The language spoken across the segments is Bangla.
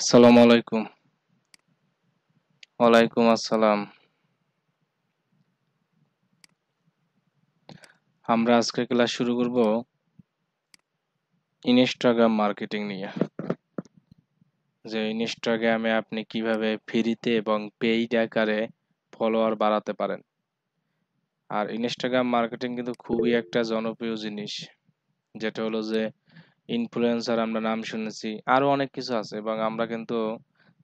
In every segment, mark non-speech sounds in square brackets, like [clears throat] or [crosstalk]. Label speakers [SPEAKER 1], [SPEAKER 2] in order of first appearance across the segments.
[SPEAKER 1] আসসালামু আলাইকুম ওয়ালাইকুম আসসালাম আমরা আজকে ক্লাস শুরু করব ইনস্টাগ্রাম মার্কেটিং নিয়ে যে ইনস্টাগ্রামে আপনি কিভাবে ফ্রিতে এবং পেইড আকারে ফলোয়ার বাড়াতে পারেন আর ইনস্টাগ্রাম মার্কেটিং কিন্তু খুবই একটা জনপ্রিয় জিনিস যেটা হলো যে ইনফ্লুয়েন্সার আমরা নাম শুনেছি আরও অনেক কিছু আছে এবং আমরা কিন্তু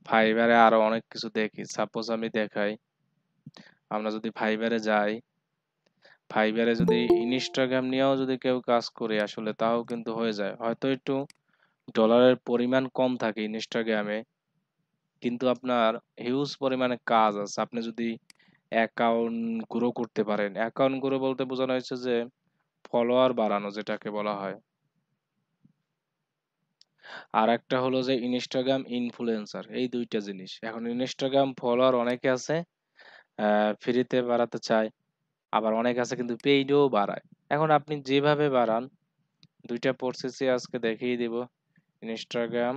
[SPEAKER 1] ফাইবারে আরও অনেক কিছু দেখি সাপোজ আমি দেখাই আমরা যদি ফাইবারে যাই ফাইবারে যদি ইনস্টাগ্রাম নিয়েও যদি কেউ কাজ করে আসলে তাও কিন্তু হয়ে যায় হয়তো একটু ডলারের পরিমাণ কম থাকে ইনস্টাগ্রামে কিন্তু আপনার হিউজ পরিমাণে কাজ আছে আপনি যদি অ্যাকাউন্ট গ্রো করতে পারেন অ্যাকাউন্ট গ্রো বলতে বোঝানো হয়েছে যে ফলোয়ার বাড়ানো যেটাকে বলা হয় আর একটা হলো যে Instagram influencer এই দুইটা জিনিস। এখন Instagram follower অনেকে আছে আহ free তে বাড়াতে চায় আবার অনেকে আছে কিন্তু paid ও বাড়ায়। এখন আপনি যেভাবে বাড়ান দুইটা process ই আজকে দেখিয়ে দিব Instagram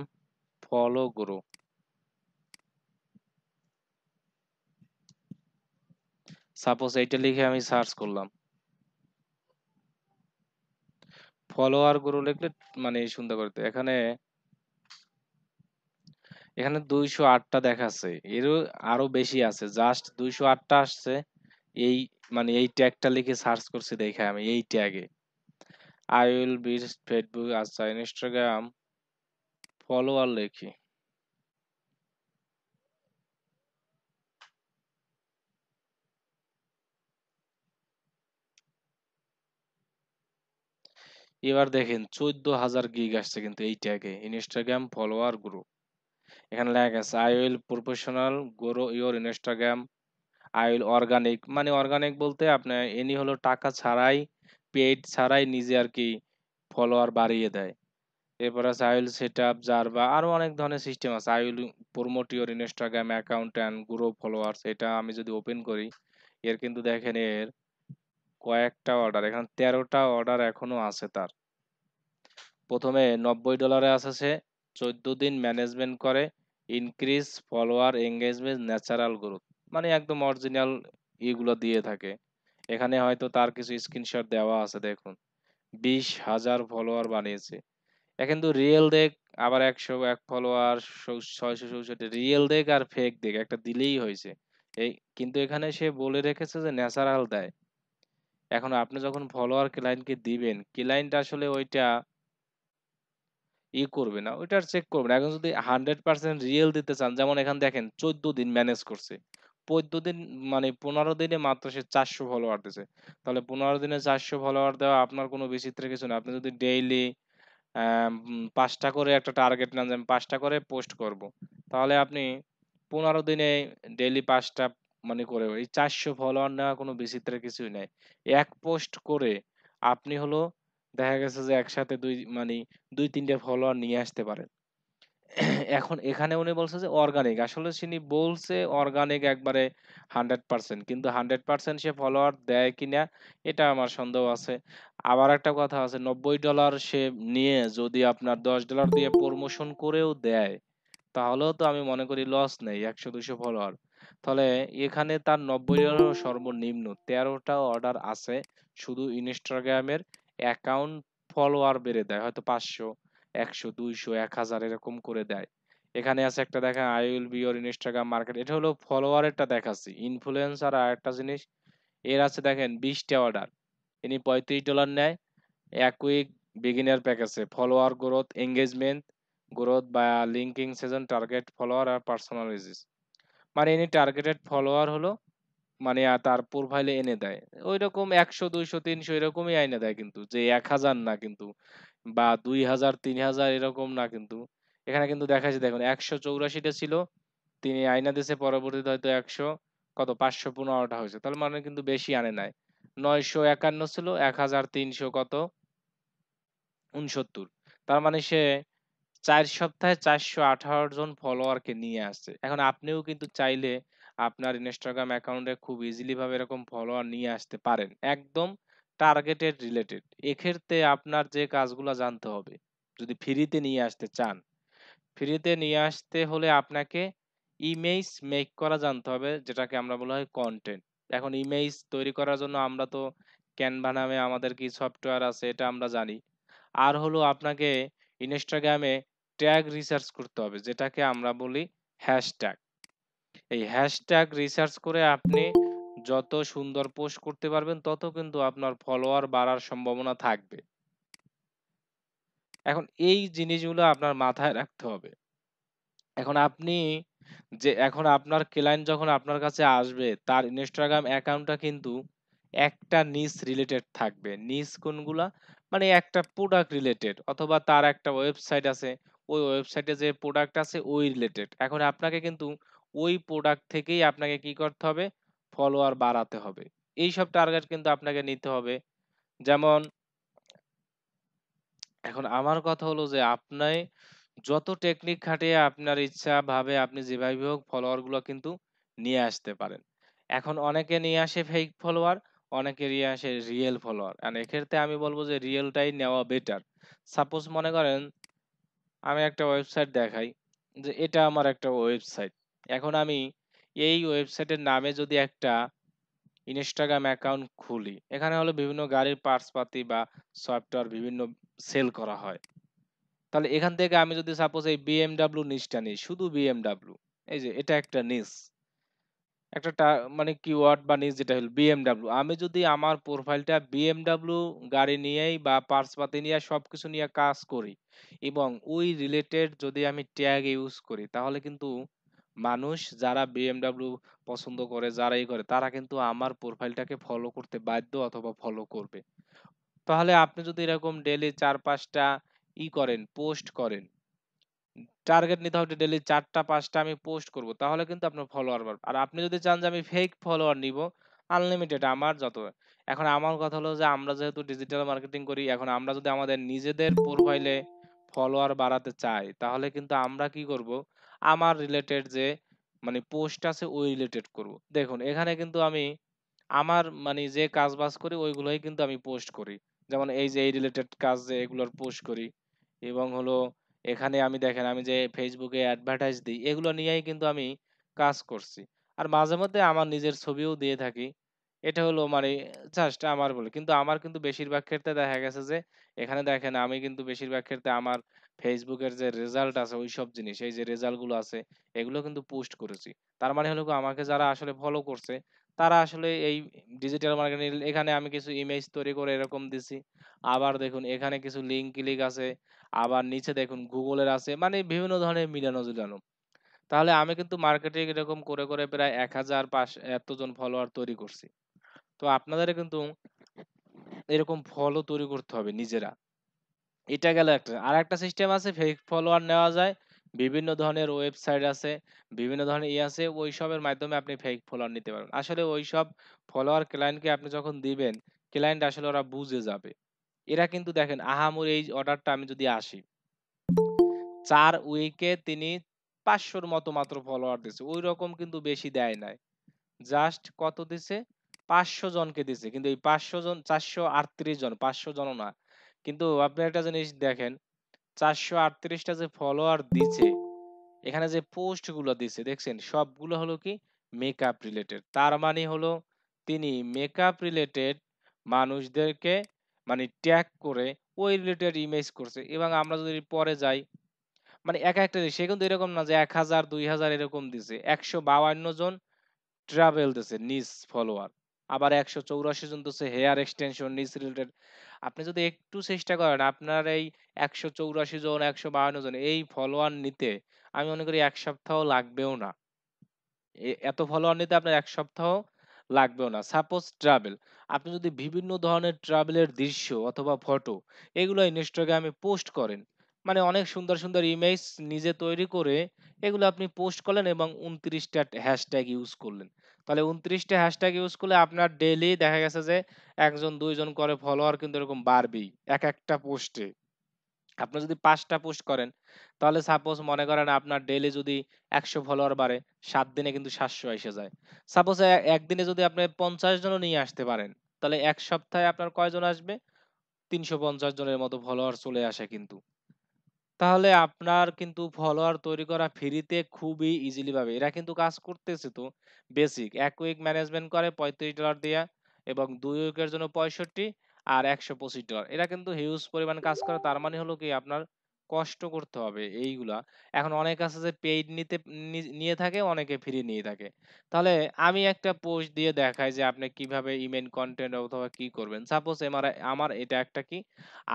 [SPEAKER 1] follow grow সাপোজ এইটা লিখে আমি সার্চ করলাম ফলোয়ার গুলো লিখলে মানে সুন্দর করতে এখানে এখানে দুইশো আটটা দেখাচ্ছে এরও আরো বেশি আছে জাস্ট দুইশো আটটা আসছে এই মানে এই ট্যাগটা লিখে সার্চ করছি দেখে আমি এই ট্যাগে আই উইল বি ফেসবুক আচ্ছা ইনস্টাগ্রাম ফলোয়ার লিখি এবার দেখেন চোদ্দ হাজার গিগ আসছে কিন্তু এই ট্যাগে ইনস্টাগ্রাম ফলোয়ার গ্রুপ এখানে লেখা গেছে I will professional grow your Instagram I will organic মানে অর্গানিক বলতে আপনার এনি হলো টাকা ছাড়াই পেড ছাড়াই নিজে আর কি ফলোয়ার বাড়িয়ে দেয় এরপর আছে আই উইল সেট আপ জার বা আরও অনেক ধরনের সিস্টেম আছে I will promote your Instagram account and grow followers এটা আমি যদি ওপেন করি এর কিন্তু দেখেন এর কয়েকটা অর্ডার এখানে তেরোটা অর্ডার এখনও আছে তার প্রথমে নব্বই ডলারে সে চোদ্দ দিন ম্যানেজমেন্ট করে increase follower engagement natural growth মানে একদম অরিজিনাল এগুলো দিয়ে থাকে এখানে হয়তো তার কিছু স্ক্রিনশট দেওয়া আছে দেখুন বিশ হাজার ফলোয়ার বানিয়েছে এখন তো রিয়েল দেখ আবার একশো এক ফলোয়ার ছয়শো চৌষট্টি রিয়েল দেখ আর ফেক দেখ একটা দিলেই হয়েছে এই কিন্তু এখানে সে বলে রেখেছে যে ন্যাচারাল দেয় এখন আপনি যখন ফলোয়ার ক্লায়েন্টকে দিবেন ক্লায়েন্ট আসলে ওইটা ই করবে না ওইটা চেক করবে না এখন যদি হান্ড্রেড পার্সেন্ট রিয়েল দিতে চান যেমন এখান দেখেন চোদ্দ দিন ম্যানেজ করছে চোদ্দ দিন মানে পনেরো দিনে মাত্র সে চারশো ফলোয়ার দিছে তাহলে পনেরো দিনে চারশো ফলোয়ার দেওয়া আপনার কোনো বিচিত্র কিছু না আপনি যদি ডেইলি পাঁচটা করে একটা টার্গেট নেন যে আমি পাঁচটা করে পোস্ট করব তাহলে আপনি পনেরো দিনে ডেইলি পাঁচটা মানে করে এই চারশো ফলোয়ার নেওয়া কোনো বিচিত্র কিছুই নাই এক পোস্ট করে আপনি হলো দেখা গেছে যে একসাথে দুই মানে দুই তিনটা ফলোয়ার নিয়ে আসতে পারে [clears throat] এখন এখানে উনি বলছে যে অর্গানিক আসলে তিনি বলছে অর্গানিক একবারে হান্ড্রেড পার্সেন্ট কিন্তু হান্ড্রেড পার্সেন্ট সে ফলোয়ার দেয় কিনা এটা আমার সন্দেহ আছে আবার একটা কথা আছে নব্বই ডলার সে নিয়ে যদি আপনার দশ ডলার দিয়ে প্রমোশন করেও দেয় তাহলেও তো আমি মনে করি লস নেই একশো দুশো ফলোয়ার তাহলে এখানে তার নব্বই ডলার সর্বনিম্ন তেরোটা অর্ডার আছে শুধু ইনস্টাগ্রামের অ্যাকাউন্ট ফলোয়ার বেড়ে দেয় হয়তো পাঁচশো একশো দুইশো এক হাজার এরকম করে দেয় এখানে আছে একটা দেখা I will be your Instagram market এটা হলো ফলোয়ারেরটা দেখাচ্ছি ইনফ্লুয়েন্সার আর একটা জিনিস এর আছে দেখেন বিশটা অর্ডার ইনি পঁয়ত্রিশ ডলার নেয় এক উইক বিগিনার প্যাকেজে ফলোয়ার গ্রোথ এঙ্গেজমেন্ট গ্রোথ বা লিঙ্কিং সেজন টার্গেট ফলোয়ার আর পার্সোনালাইজিস মানে ইনি টার্গেটেড ফলোয়ার হলো মানে আ তার প্রোফাইলে এনে দেয়। ওই রকম একশো দুইশো তিনশো এরকমই এনে দেয় কিন্তু। যে এক হাজার না কিন্তু বা দুই হাজার তিন হাজার এরকম না কিন্তু। এখানে কিন্তু দেখা যাচ্ছে দেখুন ১৮৪ টা ছিল। তিনি আইনা দিছে পরবর্তীতে হয়তো একশো কত ৫১৫ টা হয়েছে তাহলে মানে কিন্তু বেশি আনে নাই। নয়শো একান্ন ছিল এক হাজার তিনশো কত উনসত্তর তার মানে সে চার সপ্তাহে চারশো আঠারো জন ফলোয়ারকে নিয়ে আসছে। এখন আপনিও কিন্তু চাইলে আপনার ইনস্টাগ্রাম অ্যাকাউন্টে খুব ইজিলিভাবে এরকম ফলোয়ার নিয়ে আসতে পারেন একদম টার্গেটেড রিলেটেড এক্ষেত্রে আপনার যে কাজগুলো জানতে হবে যদি ফ্রিতে নিয়ে আসতে চান ফ্রিতে নিয়ে আসতে হলে আপনাকে ইমেজ মেক করা জানতে হবে যেটাকে আমরা বলা হয় কন্টেন্ট এখন ইমেজ তৈরি করার জন্য আমরা তো ক্যানভা নামে আমাদের কি সফটওয়্যার আছে এটা আমরা জানি আর হলো আপনাকে ইনস্টাগ্রামে ট্যাগ রিসার্চ করতে হবে যেটাকে আমরা বলি হ্যাশট্যাগ এই হ্যাশট্যাগ রিসার্চ করে আপনি যত সুন্দর পোস্ট করতে পারবেন তত কিন্তু আপনার ফলোয়ার বাড়ার সম্ভাবনা থাকবে এখন এই জিনিসগুলো আপনার মাথায় রাখতে হবে এখন আপনি যে এখন আপনার ক্লায়েন্ট যখন আপনার কাছে আসবে তার ইনস্টাগ্রাম অ্যাকাউন্টটা কিন্তু একটা নিস রিলেটেড থাকবে নিস কোনগুলা মানে একটা প্রোডাক্ট রিলেটেড অথবা তার একটা ওয়েবসাইট আছে ওই ওয়েবসাইটে যে প্রোডাক্ট আছে ওই রিলেটেড এখন আপনাকে কিন্তু ওই প্রোডাক্ট থেকেই আপনাকে কি করতে হবে ফলোয়ার বাড়াতে হবে এই সব টার্গেট কিন্তু আপনাকে নিতে হবে যেমন এখন আমার কথা হলো যে আপনি যত টেকনিক খাটিয়ে আপনার ইচ্ছা ভাবে আপনি যেভাবে হোক ফলোয়ারগুলো কিন্তু নিয়ে আসতে পারেন এখন অনেকে নিয়ে আসে ফেক ফলোয়ার অনেকে নিয়ে আসে রিয়েল ফলোয়ার আর এক্ষেত্রে আমি বলবো যে রিয়েলটাই নেওয়া বেটার সাপোজ মনে করেন আমি একটা ওয়েবসাইট দেখাই যে এটা আমার একটা ওয়েবসাইট এখন আমি এই ওয়েবসাইটের নামে যদি একটা ইনস্টাগ্রাম অ্যাকাউন্ট খুলি এখানে হলো বিভিন্ন গাড়ির পার্টসপাতি বা সফটওয়্যার বিভিন্ন সেল করা হয় তাহলে এখান থেকে আমি যদি সাপোজ এই বিএমডাব্লু নিচটা নিই শুধু বিএমডাব্লু এই যে এটা একটা নিস একটা মানে কিওয়ার্ড বা নিচ যেটা হলো বিএমডাব্লু আমি যদি আমার প্রোফাইলটা বিএমডাব্লু গাড়ি নিয়েই বা পার্টসপাতি নিয়ে সব কিছু নিয়ে কাজ করি এবং ওই রিলেটেড যদি আমি ট্যাগ ইউজ করি তাহলে কিন্তু মানুষ যারা বিএমডাব্লিউ পছন্দ করে যারা এই করে তারা কিন্তু আমার প্রোফাইলটাকে ফলো করতে বাধ্য অথবা ফলো করবে তাহলে আপনি যদি এরকম ডেলি চার পাঁচটা ই করেন পোস্ট করেন টার্গেট নিতে হবে ডেলি চারটা পাঁচটা আমি পোস্ট করব তাহলে কিন্তু আপনার ফলোয়ার বাড়বে আর আপনি যদি চান যে আমি ফেক ফলোয়ার নিব আনলিমিটেড আমার যত এখন আমার কথা হলো যে আমরা যেহেতু ডিজিটাল মার্কেটিং করি এখন আমরা যদি আমাদের নিজেদের প্রোফাইলে ফলোয়ার বাড়াতে চাই তাহলে কিন্তু আমরা কি করব আমার রিলেটেড যে মানে পোস্ট আছে ওই রিলেটেড করব দেখুন এখানে কিন্তু আমি আমার মানে যে কাজ বাজ করি ওইগুলোই কিন্তু আমি পোস্ট করি যেমন এই যে এই রিলেটেড কাজ যে এগুলোর পোস্ট করি এবং হলো এখানে আমি দেখেন আমি যে ফেসবুকে অ্যাডভার্টাইজ দিই এগুলো নিয়েই কিন্তু আমি কাজ করছি আর মাঝে মধ্যে আমার নিজের ছবিও দিয়ে থাকি এটা হলো মানে জাস্ট আমার বলে কিন্তু আমার কিন্তু বেশিরভাগ ক্ষেত্রে দেখা গেছে যে এখানে দেখেন আমি কিন্তু বেশিরভাগ ক্ষেত্রে আমার ফেসবুকের যে রেজাল্ট আছে ওই সব জিনিস এই যে রেজাল্টগুলো আছে এগুলো কিন্তু পোস্ট করেছি তার মানে হলো আমাকে যারা আসলে ফলো করছে তারা আসলে এই ডিজিটাল মার্কেটিং এখানে আমি কিছু ইমেজ তৈরি করে এরকম দিছি আবার দেখুন এখানে কিছু লিঙ্ক ক্লিক আছে আবার নিচে দেখুন গুগলের আছে মানে বিভিন্ন ধরনের মিলানো জুলানো তাহলে আমি কিন্তু মার্কেটিং এরকম করে করে প্রায় এক হাজার পাঁচ এতজন ফলোয়ার তৈরি করছি তো আপনাদেরও কিন্তু এরকম ফলো তৈরি করতে হবে নিজেরা এটা গেল একটা আর একটা সিস্টেম আছে ফেক ফলোয়ার নেওয়া যায় বিভিন্ন ধরনের ওয়েবসাইট আছে বিভিন্ন ধরনের ই ইয়ে আছে ওই সবের মাধ্যমে আপনি ফেক ফলোয়ার নিতে পারবেন আসলে ওই সব ফলোয়ার ক্লায়েন্টকে আপনি যখন দিবেন ক্লায়েন্ট আসলে ওরা বুঝে যাবে এরা কিন্তু দেখেন আহামুর এই অর্ডারটা আমি যদি আসি চার উইকে তিনি পাঁচশোর মতো মাত্র ফলোয়ার দিচ্ছে ওই রকম কিন্তু বেশি দেয় নাই জাস্ট কত দিছে পাঁচশো জনকে দিছে কিন্তু এই পাঁচশো জন চারশো আটত্রিশ জন পাঁচশো জন না কিন্তু আপনি একটা জিনিস দেখেন চারশো আটত্রিশটা যে ফলোয়ার দিছে এখানে যে পোস্টগুলো দিছে দেখছেন সবগুলো হলো কি মেকআপ রিলেটেড তার মানে হলো তিনি মেকআপ রিলেটেড মানুষদেরকে মানে ট্যাগ করে ওই রিলেটেড ইমেজ করছে এবং আমরা যদি পরে যাই মানে এক একটা সে কিন্তু এরকম না যে এক হাজার দুই হাজার এরকম দিছে একশো বাউান্ন জন ট্রাভেল দিছে নিজ ফলোয়ার আবার একশো চৌরাশি জন তো হেয়ার এক্সটেনশন নিজ রিলেটেড আপনি যদি একটু চেষ্টা করেন আপনার এই একশো চৌরাশি জন একশো বাহান্ন জন এই ফলোয়ার নিতে আমি মনে করি এক সপ্তাহ লাগবেও না এত ফলোয়ার নিতে আপনার এক সপ্তাহ লাগবেও না সাপোজ ট্রাভেল আপনি যদি বিভিন্ন ধরনের ট্রাভেলের দৃশ্য অথবা ফটো এগুলো ইনস্টাগ্রামে পোস্ট করেন মানে অনেক সুন্দর সুন্দর ইমেজ নিজে তৈরি করে এগুলো আপনি পোস্ট করলেন এবং উনত্রিশটা হ্যাশট্যাগ ইউজ করলেন তাহলে উনত্রিশটা হ্যাশট্যাগ ইউজ করলে আপনার ডেলি দেখা গেছে যে একজন দুইজন করে ফলোয়ার কিন্তু এরকম বাড়বেই এক একটা পোস্টে আপনি যদি পাঁচটা পোস্ট করেন তাহলে সাপোজ মনে করেন আপনার ডেলি যদি একশো ফলোয়ার বাড়ে সাত দিনে কিন্তু সাতশো এসে যায় সাপোজ একদিনে যদি আপনি পঞ্চাশ জনও নিয়ে আসতে পারেন তাহলে এক সপ্তাহে আপনার কয়জন আসবে তিনশো পঞ্চাশ জনের মতো ফলোয়ার চলে আসে কিন্তু তাহলে আপনার কিন্তু ফলোয়ার তৈরি করা ফ্রিতে খুবই ইজিলি পাবে এরা কিন্তু কাজ করতেছে তো বেসিক এক উইক ম্যানেজমেন্ট করে পঁয়ত্রিশ ডলার দিয়া এবং দুই উইকের জন্য পঁয়ষট্টি আর একশো পঁচিশ ডলার এরা কিন্তু হিউজ পরিমাণ কাজ করে তার মানে হলো কি আপনার কষ্ট করতে হবে এইগুলা এখন অনেক আছে যে পেইড নিতে নিয়ে থাকে অনেকে ফ্রি নিয়ে থাকে তাহলে আমি একটা পোস্ট দিয়ে দেখাই যে আপনি কিভাবে ইমেল কন্টেন্ট অথবা কি করবেন সাপোজ আমার আমার এটা একটা কি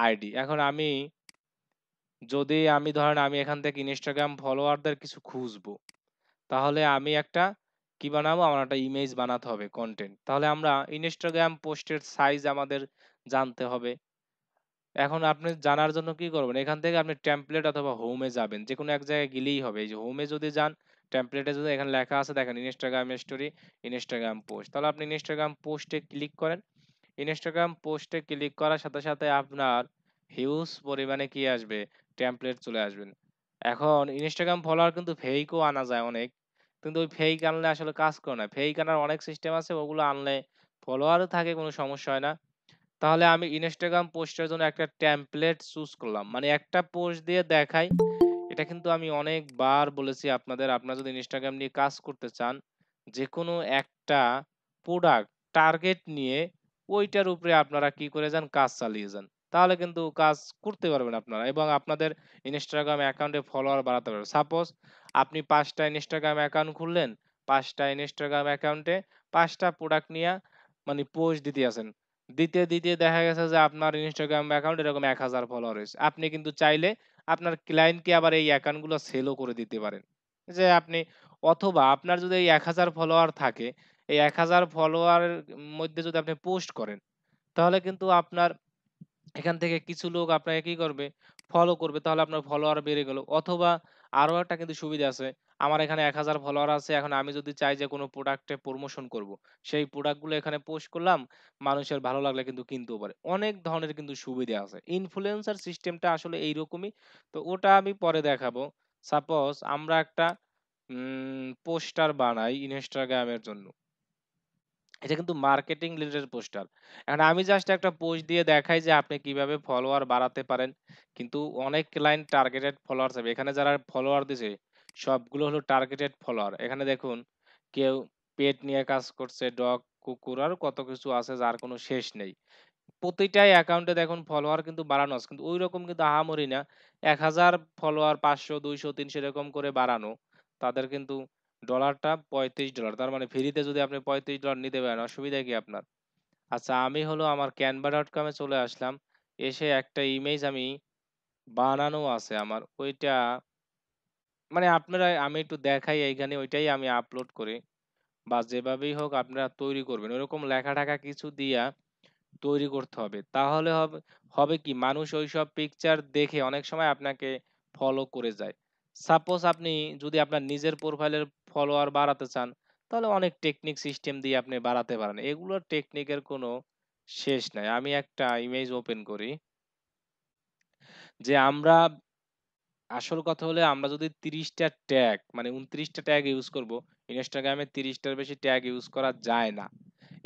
[SPEAKER 1] আইডি এখন আমি যদি আমি ধরেন আমি এখান থেকে ইনস্টাগ্রাম ফলোয়ারদের কিছু খুঁজবো তাহলে আমি একটা কি বানাবো আমার একটা ইমেজ বানাতে হবে কন্টেন্ট তাহলে আমরা ইনস্টাগ্রাম পোস্টের সাইজ আমাদের জানতে হবে এখন আপনি জানার জন্য কি করবেন এখান থেকে আপনি টেমপ্লেট অথবা হোমে যাবেন যে কোনো এক জায়গায় গেলেই হবে এই যে হোমে যদি যান টেমপ্লেটে যদি এখানে লেখা আছে দেখেন ইনস্টাগ্রাম স্টোরি ইনস্টাগ্রাম পোস্ট তাহলে আপনি ইনস্টাগ্রাম পোস্টে ক্লিক করেন ইনস্টাগ্রাম পোস্টে ক্লিক করার সাথে সাথে আপনার হিউজ পরিমাণে কি আসবে টেমপ্লেট চলে আসবেন এখন ইনস্টাগ্রাম ফলোয়ার কিন্তু ফেকও আনা যায় অনেক কিন্তু ওই ফেক আনলে আসলে কাজ করে না ফেক আনার অনেক সিস্টেম আছে ওগুলো আনলে ফলোয়ারও থাকে কোনো সমস্যা হয় না তাহলে আমি ইনস্টাগ্রাম পোস্টের জন্য একটা টেমপ্লেট চুজ করলাম মানে একটা পোস্ট দিয়ে দেখাই এটা কিন্তু আমি অনেকবার বলেছি আপনাদের আপনারা যদি ইনস্টাগ্রাম নিয়ে কাজ করতে চান যে কোনো একটা প্রোডাক্ট টার্গেট নিয়ে ওইটার উপরে আপনারা কি করে যান কাজ চালিয়ে যান তাহলে কিন্তু কাজ করতে পারবেন আপনারা এবং আপনাদের ইনস্টাগ্রাম অ্যাকাউন্টে ফলোয়ার বাড়াতে পারবেন সাপোজ আপনি পাঁচটা ইনস্টাগ্রাম অ্যাকাউন্ট খুললেন পাঁচটা ইনস্টাগ্রাম অ্যাকাউন্টে পাঁচটা প্রোডাক্ট নিয়ে মানে পোস্ট দিতে আছেন দিতে দিতে দেখা গেছে যে আপনার ইনস্টাগ্রাম অ্যাকাউন্ট এরকম এক হাজার ফলোয়ার হয়েছে আপনি কিন্তু চাইলে আপনার ক্লায়েন্টকে আবার এই অ্যাকাউন্টগুলো সেলও করে দিতে পারেন যে আপনি অথবা আপনার যদি এই এক হাজার ফলোয়ার থাকে এই এক হাজার ফলোয়ার মধ্যে যদি আপনি পোস্ট করেন তাহলে কিন্তু আপনার এখান থেকে কিছু লোক আপনাকে কি করবে ফলো করবে তাহলে আপনার ফলোয়ার বেড়ে গেল অথবা আরও একটা কিন্তু সুবিধা আছে আমার এখানে এক হাজার ফলোয়ার আছে এখন আমি যদি চাই যে কোনো প্রোডাক্টে প্রমোশন করব। সেই প্রোডাক্টগুলো এখানে পোস্ট করলাম মানুষের ভালো লাগলে কিন্তু কিনতেও পারে অনেক ধরনের কিন্তু সুবিধা আছে ইনফ্লুয়েন্সার সিস্টেমটা আসলে এইরকমই তো ওটা আমি পরে দেখাবো সাপোজ আমরা একটা পোস্টার বানাই ইনস্টাগ্রামের জন্য এটা কিন্তু মার্কেটিং রিলেটেড পোস্টার এখন আমি জাস্ট একটা পোস্ট দিয়ে দেখাই যে আপনি কিভাবে ফলোয়ার বাড়াতে পারেন কিন্তু অনেক ক্লায়েন্ট টার্গেটেড ফলোয়ার চাবে এখানে যারা ফলোয়ার দিছে সবগুলো হলো টার্গেটেড ফলোয়ার এখানে দেখুন কেউ পেট নিয়ে কাজ করছে ডগ কুকুর আর কত কিছু আছে যার কোনো শেষ নেই প্রতিটাই অ্যাকাউন্টে দেখুন ফলোয়ার কিন্তু বাড়ানো আছে কিন্তু ওই রকম কিন্তু আহামরি না এক হাজার ফলোয়ার পাঁচশো দুইশো তিনশো এরকম করে বাড়ানো তাদের কিন্তু ডলারটা পঁয়ত্রিশ ডলার তার মানে ফ্রিতে যদি আপনি পঁয়ত্রিশ ডলার নিতে পারেন অসুবিধা কি আপনার আচ্ছা আমি হলো আমার ক্যানভা ডট কমে চলে আসলাম এসে একটা ইমেজ আমি বানানো আছে আমার ওইটা মানে আপনারা আমি একটু দেখাই এইখানে ওইটাই আমি আপলোড করি বা যেভাবেই হোক আপনারা তৈরি করবেন ওরকম লেখা টাকা কিছু দিয়া তৈরি করতে হবে তাহলে হবে হবে কি মানুষ ওই সব পিকচার দেখে অনেক সময় আপনাকে ফলো করে যায় সাপোজ আপনি যদি আপনার নিজের প্রোফাইলের ফলোয়ার বাড়াতে চান তাহলে অনেক টেকনিক সিস্টেম দিয়ে আপনি বাড়াতে পারেন এগুলোর টেকনিকের কোনো শেষ নাই আমি একটা ইমেজ ওপেন করি যে আমরা আসল কথা হলে আমরা যদি তিরিশটা ট্যাগ মানে উনত্রিশটা ট্যাগ ইউজ করব ইনস্টাগ্রামে তিরিশটার বেশি ট্যাগ ইউজ করা যায় না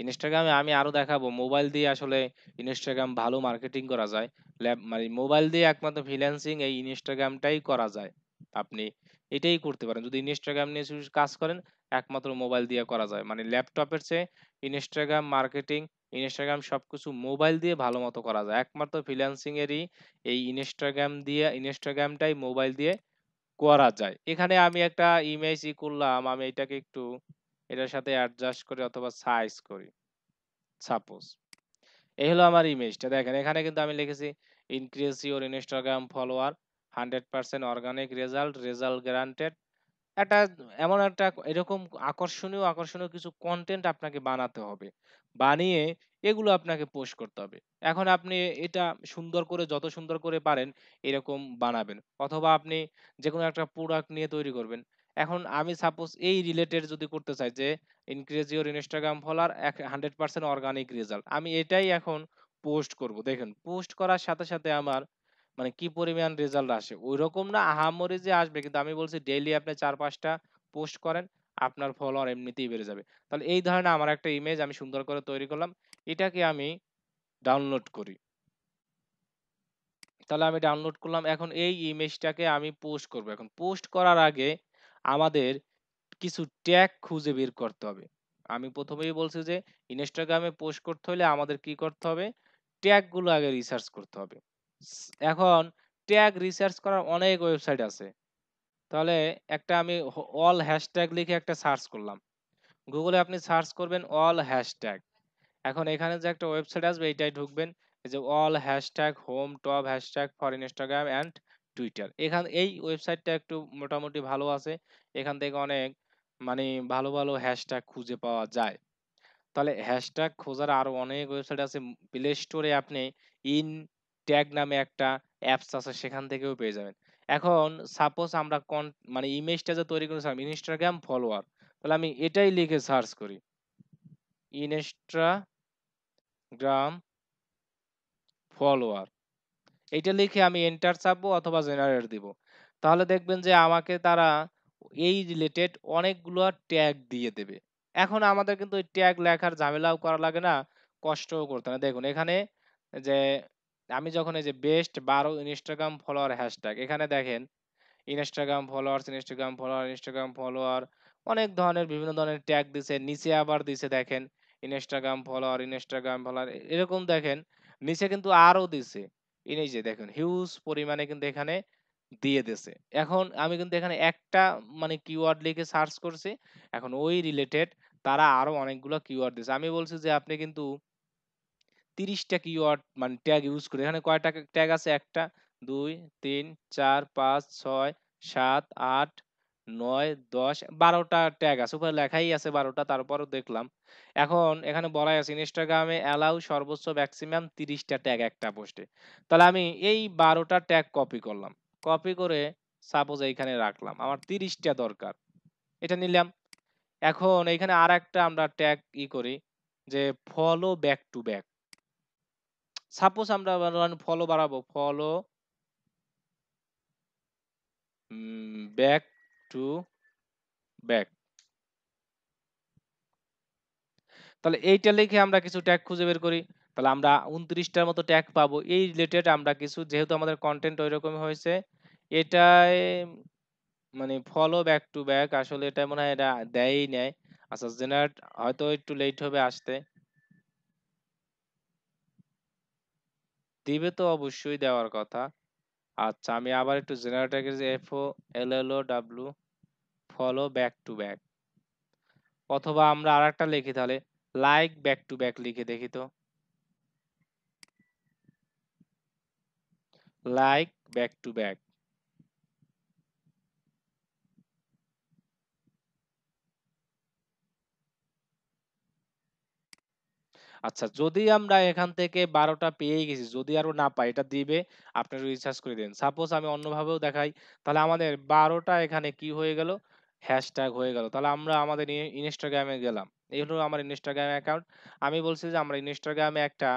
[SPEAKER 1] ইনস্টাগ্রামে আমি আরো দেখাবো মোবাইল দিয়ে আসলে ইনস্টাগ্রাম ভালো মার্কেটিং করা যায় ল্যাব মানে মোবাইল দিয়ে একমাত্র ফ্রিল্যান্সিং এই ইনস্টাগ্রামটাই করা যায় আপনি এটাই করতে পারেন যদি ইনস্টাগ্রাম নিয়ে শুধু কাজ করেন একমাত্র মোবাইল দিয়ে করা যায় মানে ল্যাপটপের চেয়ে ইনস্টাগ্রাম মার্কেটিং ইনস্টাগ্রাম সব কিছু মোবাইল দিয়ে ভালো মতো করা যায় একমাত্র ফ্রিল্যান্সিংয়েরই এই ইনস্টাগ্রাম দিয়ে ইনস্টাগ্রামটাই মোবাইল দিয়ে করা যায় এখানে আমি একটা ইমেজ ই করলাম আমি এটাকে একটু এটার সাথে অ্যাডজাস্ট করি অথবা সাইজ করি সাপোজ এই হলো আমার ইমেজটা দেখেন এখানে কিন্তু আমি লিখেছি increase your Instagram follower hundred percent organic result result guaranteed একটা এমন একটা এরকম আকর্ষণীয় আকর্ষণীয় কিছু কন্টেন্ট আপনাকে বানাতে হবে বানিয়ে এগুলো আপনাকে পোস্ট করতে হবে এখন আপনি এটা সুন্দর করে যত সুন্দর করে পারেন এরকম বানাবেন অথবা আপনি যে কোনো একটা প্রোডাক্ট নিয়ে তৈরি করবেন এখন আমি সাপোজ এই রিলেটেড যদি করতে চাই যে ইনক্রিজ ইউর ইনস্টাগ্রাম ফলার এক হান্ড্রেড পার্সেন্ট অর্গানিক রেজাল্ট আমি এটাই এখন পোস্ট করব দেখেন পোস্ট করার সাথে সাথে আমার মানে কি পরিমাণ রেজাল্ট আসে ওই রকম না আহামরি যে আসবে কিন্তু আমি বলছি ডেইলি আপনি চার পাঁচটা পোস্ট করেন আপনার ফলোয়ার এমনিতেই বেড়ে যাবে তাহলে এই ধরনের আমার একটা ইমেজ আমি সুন্দর করে তৈরি করলাম এটাকে আমি ডাউনলোড করি তাহলে আমি ডাউনলোড করলাম এখন এই ইমেজটাকে আমি পোস্ট করব এখন পোস্ট করার আগে আমাদের কিছু ট্যাগ খুঁজে বের করতে হবে আমি প্রথমেই বলছি যে ইনস্টাগ্রামে পোস্ট করতে হলে আমাদের কি করতে হবে ট্যাগগুলো আগে রিসার্চ করতে হবে এখন ট্যাগ রিসার্চ করার অনেক ওয়েবসাইট আছে তাহলে একটা আমি অল হ্যাশট্যাগ লিখে একটা সার্চ করলাম গুগলে আপনি সার্চ করবেন অল হ্যাশট্যাগ এখন এখানে যে একটা ওয়েবসাইট আসবে এইটাই ঢুকবেন এই যে all hashtag home top hashtag for Instagram and Twitter এখান এই ওয়েবসাইটটা একটু মোটামুটি ভালো আছে এখান থেকে অনেক মানে ভালো ভালো হ্যাশট্যাগ খুঁজে পাওয়া যায় তাহলে হ্যাশট্যাগ খোঁজার আরও অনেক ওয়েবসাইট আছে প্লে স্টোরে আপনি ইন ট্যাগ নামে একটা অ্যাপস আছে সেখান থেকেও পেয়ে যাবেন এখন সাপোজ আমরা কন মানে ইমেজটা যে তৈরি করেছিলাম ইনস্টাগ্রাম ফলোয়ার তাহলে আমি এটাই লিখে সার্চ করি ইনস্টাগ্রাম ফলোয়ার এটা লিখে আমি এন্টার চাপবো অথবা জেনারেট দিব তাহলে দেখবেন যে আমাকে তারা এই রিলেটেড অনেকগুলো ট্যাগ দিয়ে দেবে এখন আমাদের কিন্তু ওই ট্যাগ লেখার ঝামেলাও করা লাগে না কষ্টও করতে না দেখুন এখানে যে আমি যখন এই যে বেস্ট বারো ইনস্টাগ্রাম ফলোয়ার হ্যাশট্যাগ এখানে দেখেন Instagram followers Instagram follower Instagram follower অনেক ধরনের বিভিন্ন ধরনের ট্যাগ দিছে নিচে আবার দিছে দেখেন ইনস্টাগ্রাম ফলোয়ার ইনস্টাগ্রাম ফলোয়ার এরকম দেখেন নিচে কিন্তু আরও দিছে এই যে দেখেন হিউজ পরিমাণে কিন্তু এখানে দিয়ে দিছে এখন আমি কিন্তু এখানে একটা মানে কিওয়ার্ড লিখে সার্চ করছি এখন ওই রিলেটেড তারা আরও অনেকগুলো কিওয়ার্ড দিছে আমি বলছি যে আপনি কিন্তু তিরিশটা কিওয়ার্ড মানে ট্যাগ ইউজ করি এখানে কয়টা ট্যাগ আছে একটা দুই তিন চার পাঁচ ছয় সাত আট নয় দশ বারোটা ট্যাগ আছে উপরে লেখাই আছে বারোটা তারপরও দেখলাম এখন এখানে বলাই আছে ইনস্টাগ্রামে অ্যালাউ সর্বোচ্চ ম্যাক্সিমাম তিরিশটা ট্যাগ একটা পোস্টে তাহলে আমি এই বারোটা ট্যাগ কপি করলাম কপি করে সাপোজ এইখানে রাখলাম আমার তিরিশটা দরকার এটা নিলাম এখন এইখানে আর একটা আমরা ট্যাগ ই করি যে follow back to back suppose আমরা ফলো বাড়াবো ফলো ব্যাক টু ব্যাক তাহলে এইটা লিখে আমরা কিছু ট্যাগ খুঁজে বের করি তাহলে আমরা উনত্রিশটার মতো ট্যাগ পাবো এই রিলেটেড আমরা কিছু যেহেতু আমাদের কন্টেন্ট ওই রকমই হয়েছে এটাই মানে ফলো ব্যাক টু ব্যাক আসলে এটা মনে হয় এটা দেয়ই নেয় আচ্ছা জেনারেট হয়তো একটু লেট হবে আসতে দিবে তো অবশ্যই দেওয়ার কথা আচ্ছা আমি আবার একটু জেনারেটর যে F O L L O W follow back to back অথবা আমরা আর একটা লিখি তাহলে লাইক ব্যাক টু ব্যাক লিখে দেখি তো লাইক ব্যাক টু ব্যাক আচ্ছা যদি আমরা এখান থেকে বারোটা পেয়ে গেছি যদি আরও না পাই এটা দিবে আপনি রিচার্জ করে দেন সাপোজ আমি অন্যভাবেও দেখাই তাহলে আমাদের বারোটা এখানে কি হয়ে গেল হ্যাশট্যাগ হয়ে গেল তাহলে আমরা আমাদের ইনস্টাগ্রামে গেলাম এই হলো আমার ইনস্টাগ্রাম অ্যাকাউন্ট আমি বলছি যে আমরা ইনস্টাগ্রামে একটা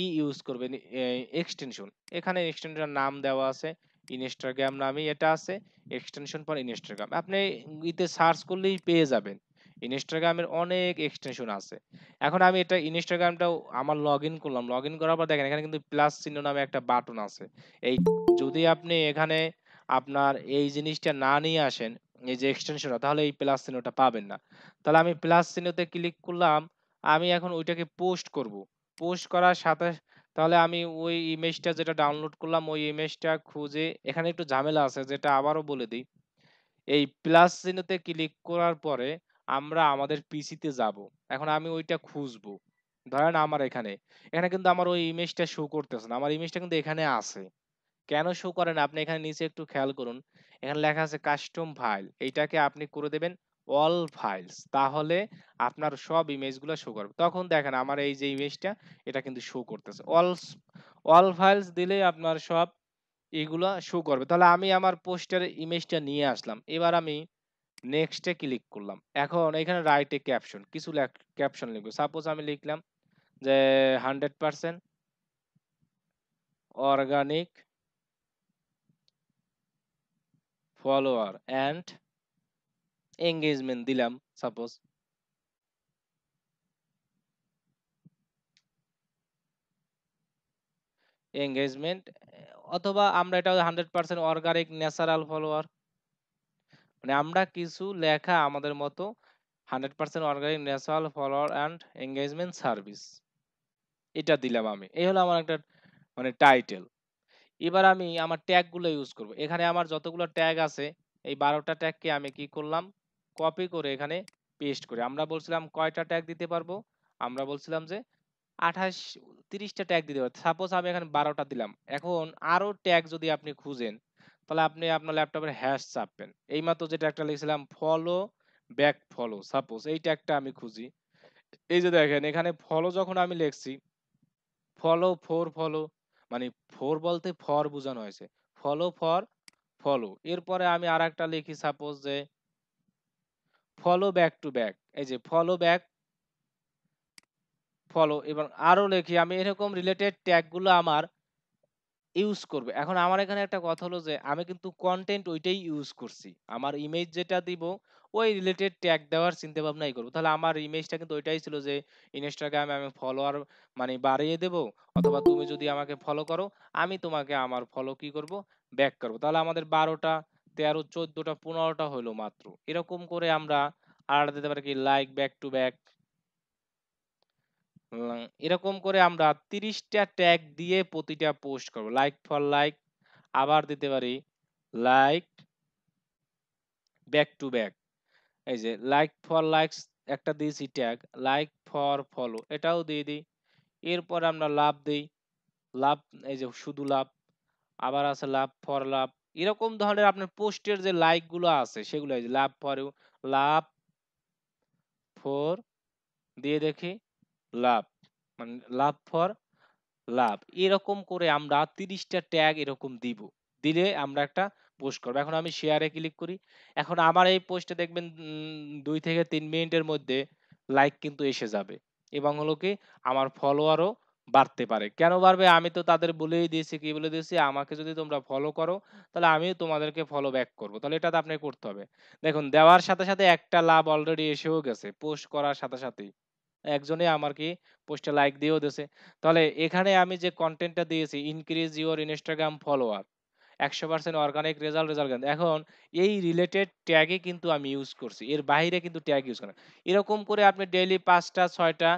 [SPEAKER 1] ই ইউজ করবেন এক্সটেনশন এখানে এক্সটেনশনের নাম দেওয়া আছে ইনস্টাগ্রাম নামে এটা আছে এক্সটেনশন পর ইনস্টাগ্রাম আপনি ইতে সার্চ করলেই পেয়ে যাবেন ইনস্টাগ্রামের অনেক এক্সটেনশন আছে এখন আমি এটা ইনস্টাগ্রামটাও আমার লগ ইন করলাম লগ ইন করার পর দেখেন এখানে কিন্তু প্লাস চিহ্ন নামে একটা বাটন আছে এই যদি আপনি এখানে আপনার এই জিনিসটা না নিয়ে আসেন এই যে এক্সটেনশনটা তাহলে এই প্লাস চিহ্নটা পাবেন না তাহলে আমি প্লাস চিহ্নতে ক্লিক করলাম আমি এখন ওইটাকে পোস্ট করব পোস্ট করার সাথে তাহলে আমি ওই ইমেজটা যেটা ডাউনলোড করলাম ওই ইমেজটা খুঁজে এখানে একটু ঝামেলা আছে যেটা আবারও বলে দিই এই প্লাস চিহ্নতে ক্লিক করার পরে আমরা আমাদের পিসিতে যাব এখন আমি ওইটা খুঁজবো ধরেন আমার এখানে এখানে কিন্তু আমার ওই ইমেজটা শো করতেছে না আমার ইমেজটা কিন্তু এখানে আছে কেন শো করেন আপনি এখানে নিচে একটু খেয়াল করুন এখানে লেখা আছে কাস্টম ফাইল এইটাকে আপনি করে দেবেন অল ফাইলস তাহলে আপনার সব ইমেজগুলো শো করবে তখন দেখেন আমার এই যে ইমেজটা এটা কিন্তু শো করতেছে অল অল ফাইলস দিলে আপনার সব এগুলো শো করবে তাহলে আমি আমার পোস্টার ইমেজটা নিয়ে আসলাম এবার আমি নেক্সটে ক্লিক করলাম এখন এখানে রাইটে ক্যাপশন কিছু ক্যাপশন লিখবো সাপোজ আমি লিখলাম যে hundred percent organic follower and engagement দিলাম সাপোজ এঙ্গেজমেন্ট অথবা আমরা এটা hundred percent organic natural follower মানে আমরা কিছু লেখা আমাদের মতো hundred percent organic natural follower and engagement service এটা দিলাম আমি এই হলো আমার একটা মানে টাইটেল এবার আমি আমার ট্যাগগুলো ইউজ করব এখানে আমার যতগুলো ট্যাগ আছে এই বারোটা ট্যাগকে আমি কি করলাম কপি করে এখানে পেস্ট করে আমরা বলছিলাম কয়টা ট্যাগ দিতে পারবো আমরা বলছিলাম যে আঠাশ তিরিশটা ট্যাগ দিতে পারবো সাপোজ আমি এখানে বারোটা দিলাম এখন আরও ট্যাগ যদি আপনি খুঁজেন তাহলে আপনি আপনার ল্যাপটপের হ্যাশ চাপবেন এইমাত্র যেটা একটা লিখেছিলাম ফলো ব্যাক ফলো সাপোজ এইটা একটা আমি খুঁজি এই যে দেখেন এখানে ফলো যখন আমি লিখছি ফলো ফোর ফলো মানে ফোর বলতে ফর বোঝানো হয়েছে ফলো ফর ফলো এরপরে আমি আর একটা লিখি সাপোজ যে ফলো ব্যাক টু ব্যাক এই যে ফলো ব্যাক ফলো এবং আরও লিখি আমি এরকম রিলেটেড ট্যাগগুলো আমার ইউজ করবে এখন আমার এখানে একটা কথা হলো যে আমি কিন্তু কন্টেন্ট ওইটাই ইউজ করছি আমার ইমেজ যেটা দিব ওই রিলেটেড ট্যাগ দেওয়ার চিন্তা ভাবনাই করবো তাহলে আমার ইমেজটা কিন্তু ওইটাই ছিল যে ইনস্টাগ্রামে আমি ফলোয়ার মানে বাড়িয়ে দেব অথবা তুমি যদি আমাকে ফলো করো আমি তোমাকে আমার ফলো কি করব ব্যাক করব তাহলে আমাদের বারোটা তেরো চোদ্দটা পনেরোটা হলো মাত্র এরকম করে আমরা আর দিতে পারি কি লাইক ব্যাক টু ব্যাক এরকম করে আমরা তিরিশটা ট্যাগ দিয়ে প্রতিটা পোস্ট করব লাইক ফর লাইক আবার দিতে পারি লাইক ব্যাক টু ব্যাক এই যে লাইক ফর লাইকস একটা দিয়েছি ট্যাগ লাইক ফর ফলো এটাও দিয়ে দিই এরপর আমরা লাভ দিই লাভ এই যে শুধু লাভ আবার আছে লাভ ফর লাভ এরকম ধরনের আপনার পোস্টের যে লাইকগুলো আছে সেগুলো এই যে লাভ ফর লাভ ফর দিয়ে দেখি লাভ মানে লাভ ফর লাভ এরকম করে আমরা তিরিশটা ট্যাগ এরকম দিব দিলে আমরা একটা পোস্ট করবো এখন আমি শেয়ারে ক্লিক করি এখন আমার এই পোস্টে দেখবেন দুই থেকে তিন মিনিটের মধ্যে লাইক কিন্তু এসে যাবে এবং হলো কি আমার ফলোয়ারও বাড়তে পারে কেন বাড়বে আমি তো তাদের বলেই দিয়েছি কি বলে দিয়েছি আমাকে যদি তোমরা ফলো করো তাহলে আমি তোমাদেরকে ফলো ব্যাক করবো তাহলে এটা তো আপনাকে করতে হবে দেখুন দেওয়ার সাথে সাথে একটা লাভ অলরেডি এসেও গেছে পোস্ট করার সাথে সাথেই একজনে আমাকে পোস্টে লাইক দিয়েও দিয়েছে তাহলে এখানে আমি যে কন্টেন্টটা দিয়েছি ইনক্রিজ ইউর ইনস্টাগ্রাম ফলোয়ার একশো পার্সেন্ট অর্গানিক রেজাল্ট রেজাল্ট এখন এই রিলেটেড ট্যাগে কিন্তু আমি ইউজ করছি এর বাইরে কিন্তু ট্যাগ ইউজ করেন এরকম করে আপনি ডেইলি পাঁচটা ছয়টা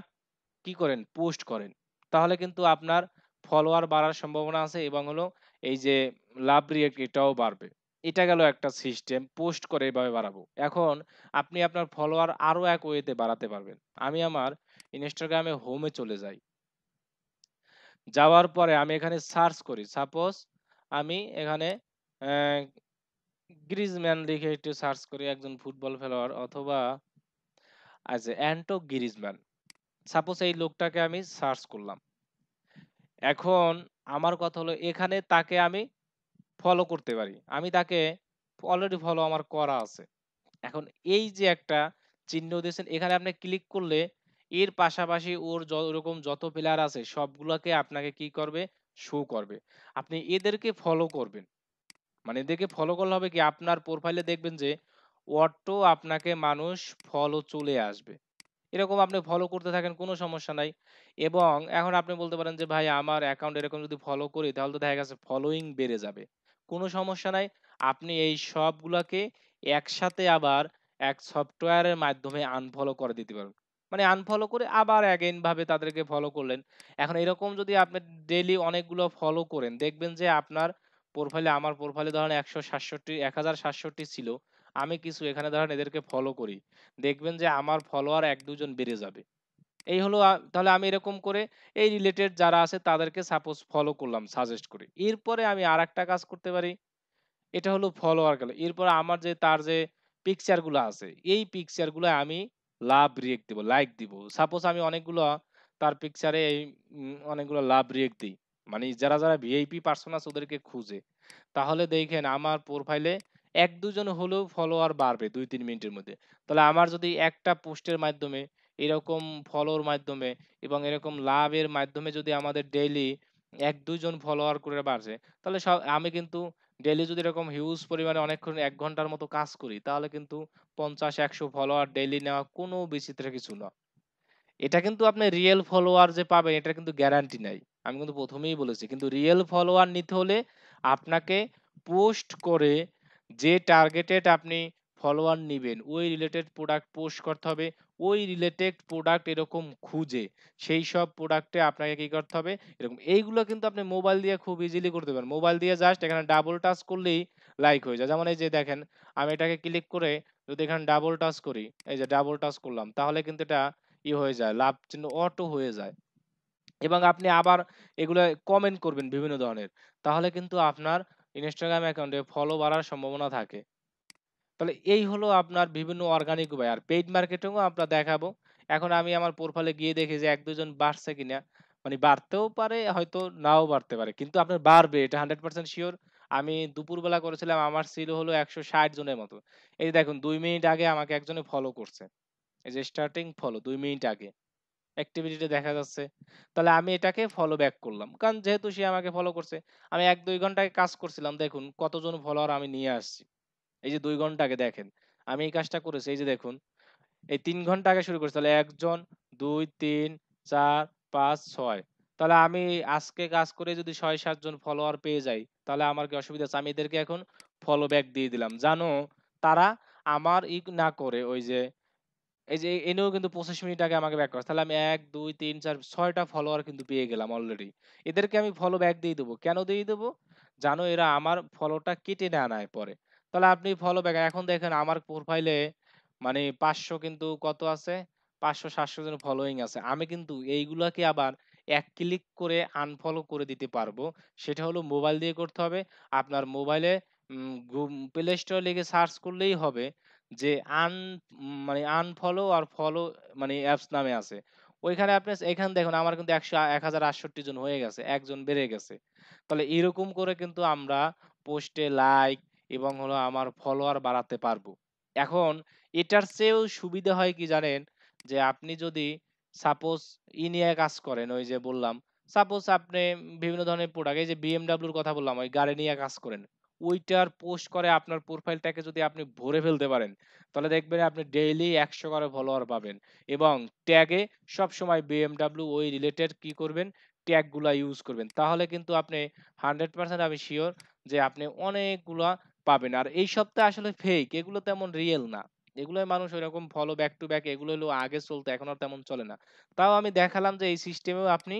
[SPEAKER 1] কি করেন পোস্ট করেন তাহলে কিন্তু আপনার ফলোয়ার বাড়ার সম্ভাবনা আছে এবং হলো এই যে লাভ রিয়েক্ট এটাও বাড়বে এটা গেল একটা সিস্টেম পোস্ট করে এভাবে বাড়াবো এখন আপনি আপনার ফলোয়ার আরও এক ওয়েতে বাড়াতে পারবেন আমি আমার ইনস্টাগ্রামে হোমে চলে যাই যাওয়ার পরে আমি এখানে সার্চ করি সাপোজ আমি এখানে গ্রিজম্যান লিখে একটু সার্চ করি একজন ফুটবল খেলোয়াড় অথবা আজ অ্যান্টো গ্রিজম্যান সাপোজ এই লোকটাকে আমি সার্চ করলাম এখন আমার কথা হলো এখানে তাকে আমি ফলো করতে পারি আমি তাকে অলরেডি ফলো আমার করা আছে এখন এই যে একটা চিহ্ন দিয়েছেন এখানে আপনি ক্লিক করলে এর পাশাপাশি ওর ওরকম যত প্লেয়ার আছে সবগুলোকে আপনাকে কি করবে শো করবে আপনি এদেরকে ফলো করবেন মানে এদেরকে ফলো করলে হবে কি আপনার প্রোফাইলে দেখবেন যে অটো আপনাকে মানুষ ফলো চলে আসবে এরকম আপনি ফলো করতে থাকেন কোনো সমস্যা নাই এবং এখন আপনি বলতে পারেন যে ভাই আমার অ্যাকাউন্ট এরকম যদি ফলো করি তাহলে তো দেখা গেছে ফলোয়িং বেড়ে যাবে কোনো সমস্যা নাই আপনি এই সবগুলাকে একসাথে আবার এক সফটওয়্যারের মাধ্যমে আনফলো করে দিতে পারবেন মানে আনফলো করে আবার অ্যাগেন ভাবে তাদেরকে ফলো করলেন এখন এরকম যদি আপনি ডেইলি অনেকগুলো ফলো করেন দেখবেন যে আপনার প্রোফাইলে আমার প্রোফাইলে ধরেন একশো সাতষট্টি এক হাজার সাতষট্টি ছিল আমি কিছু এখানে ধরেন এদেরকে ফলো করি দেখবেন যে আমার ফলোয়ার এক দুজন বেড়ে যাবে এই হলো তাহলে আমি এরকম করে এই রিলেটেড যারা আছে তাদেরকে সাপোজ ফলো করলাম সাজেস্ট করে এরপরে আমি আর একটা কাজ করতে পারি এটা হলো ফলোয়ার গেল এরপরে আমার যে তার যে পিকচারগুলো আছে এই পিকচারগুলো আমি লাভ রিয়েক্ট দিব লাইক দিব সাপোজ আমি অনেকগুলো তার পিকচারে এই অনেকগুলো লাভ রিয়েক্ট দিই মানে যারা যারা ভিআইপি পার্সন আছে ওদেরকে খুঁজে তাহলে দেখেন আমার প্রোফাইলে এক দুজন হলেও ফলোয়ার বাড়বে দুই তিন মিনিটের মধ্যে তাহলে আমার যদি একটা পোস্টের মাধ্যমে এরকম ফলোর মাধ্যমে এবং এরকম লাভের মাধ্যমে যদি আমাদের ডেইলি এক দুজন ফলোয়ার করে বাড়ছে তাহলে সব আমি কিন্তু ডেইলি যদি এরকম হিউজ পরিমাণে অনেকক্ষণ এক ঘন্টার মতো কাজ করি তাহলে কিন্তু পঞ্চাশ একশো ফলোয়ার ডেইলি নেওয়া কোনো বিচিত্র কিছু না এটা কিন্তু আপনি রিয়েল ফলোয়ার যে পাবেন এটা কিন্তু গ্যারান্টি নাই আমি কিন্তু প্রথমেই বলেছি কিন্তু রিয়েল ফলোয়ার নিতে হলে আপনাকে পোস্ট করে যে টার্গেটেড আপনি ফলোয়ার নেবেন ওই রিলেটেড প্রোডাক্ট পোস্ট করতে হবে ওই রিলেটেড প্রোডাক্ট এরকম খুঁজে সেই সব প্রোডাক্টে আপনাকে কী করতে হবে এরকম এইগুলো কিন্তু আপনি মোবাইল দিয়ে খুব ইজিলি করতে পারেন মোবাইল দিয়ে জাস্ট এখানে ডাবল টাচ করলেই লাইক হয়ে যায় যেমন এই যে দেখেন আমি এটাকে ক্লিক করে যদি এখানে ডাবল টাচ করি এই যে ডাবল টাচ করলাম তাহলে কিন্তু এটা ই হয়ে যায় লাভ চিহ্ন অটো হয়ে যায় এবং আপনি আবার এগুলো কমেন্ট করবেন বিভিন্ন ধরনের তাহলে কিন্তু আপনার ইনস্টাগ্রাম অ্যাকাউন্টে ফলো বাড়ার সম্ভাবনা থাকে তাহলে এই হলো আপনার বিভিন্ন অর্গানিক উপায় আর পেইড মার্কেটিংও আমরা দেখাবো এখন আমি আমার প্রোফাইলে গিয়ে দেখি যে এক দুজন বাড়ছে কিনা মানে বাড়তেও পারে হয়তো নাও বাড়তে পারে কিন্তু আপনার বাড়বে এটা হান্ড্রেড পার্সেন্ট শিওর আমি দুপুরবেলা করেছিলাম আমার সিল হলো একশো ষাট জনের মতো এই যে দেখুন দুই মিনিট আগে আমাকে একজনে ফলো করছে এই যে স্টার্টিং ফলো দুই মিনিট আগে অ্যাক্টিভিটিটা দেখা যাচ্ছে তাহলে আমি এটাকে ফলো ব্যাক করলাম কারণ যেহেতু সে আমাকে ফলো করছে আমি এক দুই ঘন্টায় কাজ করছিলাম দেখুন কতজন ফলোয়ার আমি নিয়ে আসছি এই যে দুই ঘন্টা আগে দেখেন আমি এই কাজটা করেছি এই যে দেখুন এই তিন ঘন্টা আগে শুরু করেছি তাহলে একজন দুই তিন চার পাঁচ ছয় তাহলে আমি আজকে কাজ করে যদি ছয় সাতজন ফলোয়ার পেয়ে যাই তাহলে আমার কি অসুবিধা আছে আমি এদেরকে এখন ফলো ব্যাক দিয়ে দিলাম জানো তারা আমার ই না করে ওই যে এই যে এনেও কিন্তু পঁচিশ মিনিট আগে আমাকে ব্যাক করছে তাহলে আমি এক দুই তিন চার ছয়টা ফলোয়ার কিন্তু পেয়ে গেলাম অলরেডি এদেরকে আমি ফলো ব্যাক দিয়ে দেবো কেন দিয়ে দেবো জানো এরা আমার ফলোটা কেটে না নেয় পরে তাহলে আপনি ফলো ব্যাক এখন দেখেন আমার প্রোফাইলে মানে পাঁচশো কিন্তু কত আছে পাঁচশো সাতশো জন ফলোয়িং আছে আমি কিন্তু এইগুলাকে আবার এক ক্লিক করে আনফলো করে দিতে পারবো সেটা হলো মোবাইল দিয়ে করতে হবে আপনার মোবাইলে প্লে স্টোরে লিখে সার্চ করলেই হবে যে আন মানে আনফলো আর ফলো মানে অ্যাপস নামে আছে ওইখানে আপনি এখানে দেখুন আমার কিন্তু একশো এক হাজার আটষট্টি জন হয়ে গেছে একজন বেড়ে গেছে তাহলে এরকম করে কিন্তু আমরা পোস্টে লাইক এবং হলো আমার ফলোয়ার বাড়াতে পারবো এখন এটার চেয়েও সুবিধা হয় কি জানেন যে আপনি যদি সাপোজ ই নিয়ে কাজ করেন ওই যে বললাম সাপোজ আপনি বিভিন্ন ধরনের প্রোডাক্ট এই যে বিএমডাব্লিউর কথা বললাম ওই গাড়ি নিয়ে কাজ করেন ওইটার পোস্ট করে আপনার প্রোফাইলটাকে যদি আপনি ভরে ফেলতে পারেন তাহলে দেখবেন আপনি ডেইলি একশো করে ফলোয়ার পাবেন এবং ট্যাগে সবসময় বিএমডাব্লিউ ওই রিলেটেড কি করবেন ট্যাগগুলা ইউজ করবেন তাহলে কিন্তু আপনি হান্ড্রেড পার্সেন্ট আমি শিওর যে আপনি অনেকগুলা পাবেন আর এই সপ্তাহে আসলে ফেক এগুলো তেমন রিয়েল না এগুলোই মানুষ ওইরকম ফলো ব্যাক টু ব্যাক এগুলো হলো আগে চলতো এখন আর তেমন চলে না তাও আমি দেখালাম যে এই সিস্টেমেও আপনি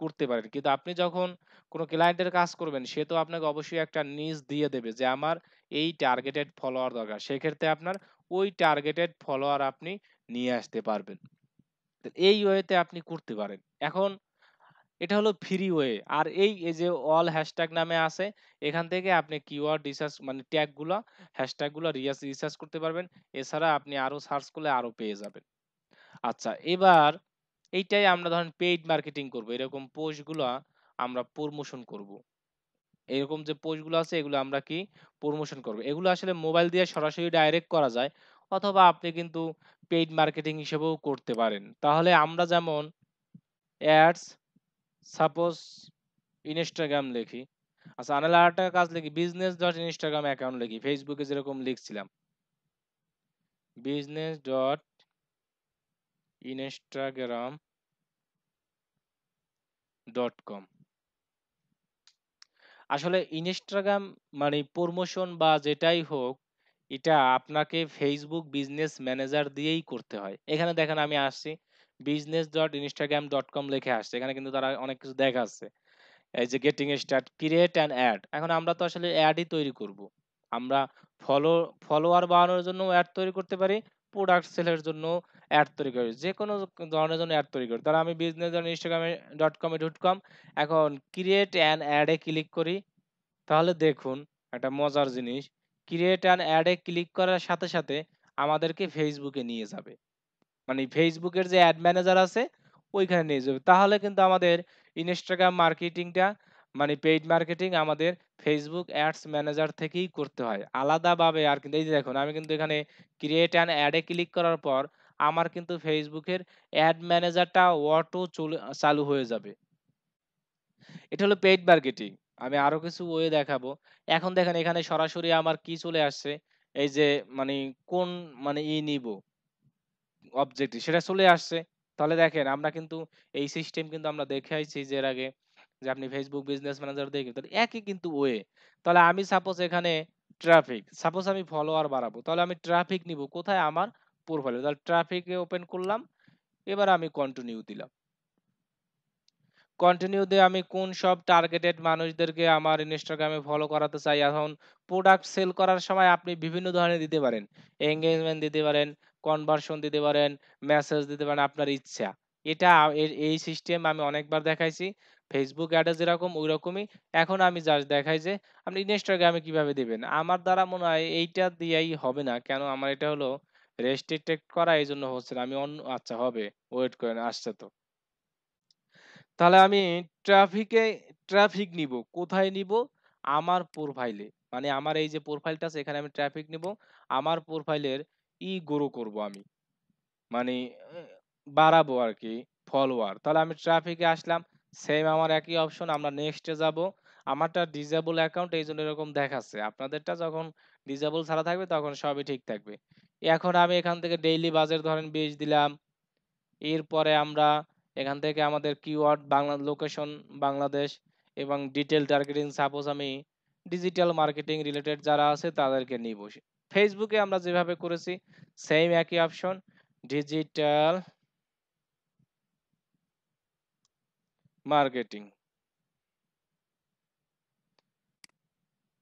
[SPEAKER 1] করতে পারেন কিন্তু আপনি যখন কোনো ক্লায়েন্টের কাজ করবেন সে তো আপনাকে অবশ্যই একটা নিজ দিয়ে দেবে যে আমার এই টার্গেটেড ফলোয়ার দরকার সেক্ষেত্রে আপনার ওই টার্গেটেড ফলোয়ার আপনি নিয়ে আসতে পারবেন এই ওয়েতে আপনি করতে পারেন এখন এটা হলো ফ্রি ওয়ে আর এই যে অল হ্যাশট্যাগ নামে আছে এখান থেকে আপনি কিওয়ার্ড রিসার্চ মানে ট্যাগগুলো হ্যাশট্যাগুলো রিসার্চ করতে পারবেন এছাড়া আপনি আরও সার্চ করলে আরও পেয়ে যাবেন আচ্ছা এবার এইটাই আমরা ধরেন পেইড মার্কেটিং করব এরকম পোস্টগুলো আমরা প্রমোশন করব এরকম যে পোস্টগুলো আছে এগুলো আমরা কি প্রমোশন করব এগুলো আসলে মোবাইল দিয়ে সরাসরি ডাইরেক্ট করা যায় অথবা আপনি কিন্তু পেইড মার্কেটিং হিসেবেও করতে পারেন তাহলে আমরা যেমন অ্যাডস সাপোজ ইনস্টাগ্রাম লিখি আচ্ছা আনালা আরেকটা কাজ লিখি বিজনেস ডট ইনস্টাগ্রাম অ্যাকাউন্ট লিখি ফেসবুকে যেরকম লিখছিলাম business dot Instagram dot com আসলে ইনস্টাগ্রাম মানে প্রমোশন বা যেটাই হোক এটা আপনাকে ফেসবুক বিজনেস ম্যানেজার দিয়েই করতে হয় এখানে দেখেন আমি আসছি business dot Instagram dot com লিখে আসছে এখানে কিন্তু তারা অনেক কিছু দেখাচ্ছে এই যে getting start create and add এখন আমরা তো আসলে অ্যাডই তৈরি করব আমরা ফলো ফলোয়ার বাড়ানোর জন্য অ্যাড তৈরি করতে পারি প্রোডাক্ট সেলের জন্য অ্যাড তৈরি করি যে কোনো ধরনের জন্য অ্যাড তৈরি করি তারা আমি বিজনেস ডট ইনস্টাগ্রামে ডট কমে ডট কম এখন ক্রিয়েট অ্যান্ড অ্যাডে ক্লিক করি তাহলে দেখুন একটা মজার জিনিস ক্রিয়েট অ্যান্ড অ্যাডে ক্লিক করার সাথে সাথে আমাদেরকে ফেসবুকে নিয়ে যাবে মানে ফেসবুকের যে অ্যাড ম্যানেজার আছে ওইখানে নিয়ে যাবে তাহলে কিন্তু আমাদের ইনস্টাগ্রাম মার্কেটিংটা মানে পেইড মার্কেটিং আমাদের ফেসবুক অ্যাডস ম্যানেজার থেকেই করতে হয় আলাদাভাবে আর কিন্তু এই যে দেখুন আমি কিন্তু এখানে ক্রিয়েট অ্যান অ্যাডে ক্লিক করার পর আমার কিন্তু ফেসবুকের অ্যাড ম্যানেজারটা অটো চালু হয়ে যাবে এটা হলো পেইড মার্কেটিং আমি আরো কিছু ওয়ে দেখাবো এখন দেখেন এখানে সরাসরি আমার কি চলে আসছে এই যে মানে কোন মানে ই নিবো অবজেক্টিভ সেটা চলে আসছে তাহলে দেখেন আমরা কিন্তু এই সিস্টেম কিন্তু আমরা দেখে আসছি যে এর আগে যে আপনি ফেসবুক বিজনেস ম্যানেজার দেখে তাহলে একই কিন্তু ওয়ে তাহলে আমি সাপোজ এখানে ট্রাফিক সাপোজ আমি ফলোয়ার বাড়াবো তাহলে আমি ট্রাফিক নিব কোথায় আমার প্রোফাইলে তাহলে ট্রাফিকে ওপেন করলাম এবার আমি কন্টিনিউ দিলাম কন্টিনিউ দিয়ে আমি কোন সব টার্গেটেড মানুষদেরকে আমার ইনস্টাগ্রামে ফলো করাতে চাই এখন প্রোডাক্ট সেল করার সময় আপনি বিভিন্ন ধরনের দিতে পারেন এঙ্গেজমেন্ট দিতে পারেন কনভার্সন দিতে পারেন মেসেজ দিতে পারেন আপনার ইচ্ছা এটা এই সিস্টেম আমি অনেকবার দেখাইছি ফেসবুক অ্যাডে যেরকম ওই রকমই এখন আমি জাস্ট দেখাই যে আপনি ইনস্টাগ্রামে কিভাবে দিবেন আমার দ্বারা মনে হয় এইটা দিয়েই হবে না কেন আমার এটা হলো রেস্ট্রিক্টেড করা এই জন্য হচ্ছে না আমি অন্য আচ্ছা হবে ওয়েট করেন আসছে তো তাহলে আমি ট্রাফিকে ট্রাফিক নিব কোথায় নিব আমার প্রোফাইলে মানে আমার এই যে প্রোফাইলটা আছে এখানে আমি ট্রাফিক নিব আমার প্রোফাইলের ই গ্রো করব আমি মানে বাড়াবো আর কি ফলোয়ার তাহলে আমি ট্রাফিকে আসলাম সেম আমার একই অপশন আমরা নেক্সটে যাব আমারটা ডিজেবল অ্যাকাউন্ট এই জন্য এরকম দেখাচ্ছে আপনাদেরটা যখন ডিজেবল ছাড়া থাকবে তখন সবই ঠিক থাকবে এখন আমি এখান থেকে ডেইলি বাজার ধরেন বেজ দিলাম এরপরে আমরা এখান থেকে আমাদের কিওয়ার্ড বাংলা লোকেশন বাংলাদেশ এবং ডিটেল টার্গেটিং সাপোজ আমি ডিজিটাল মার্কেটিং রিলেটেড যারা আছে তাদেরকে নিব ফেসবুকে আমরা যেভাবে করেছি সেম একই অপশন ডিজিটাল মার্কেটিং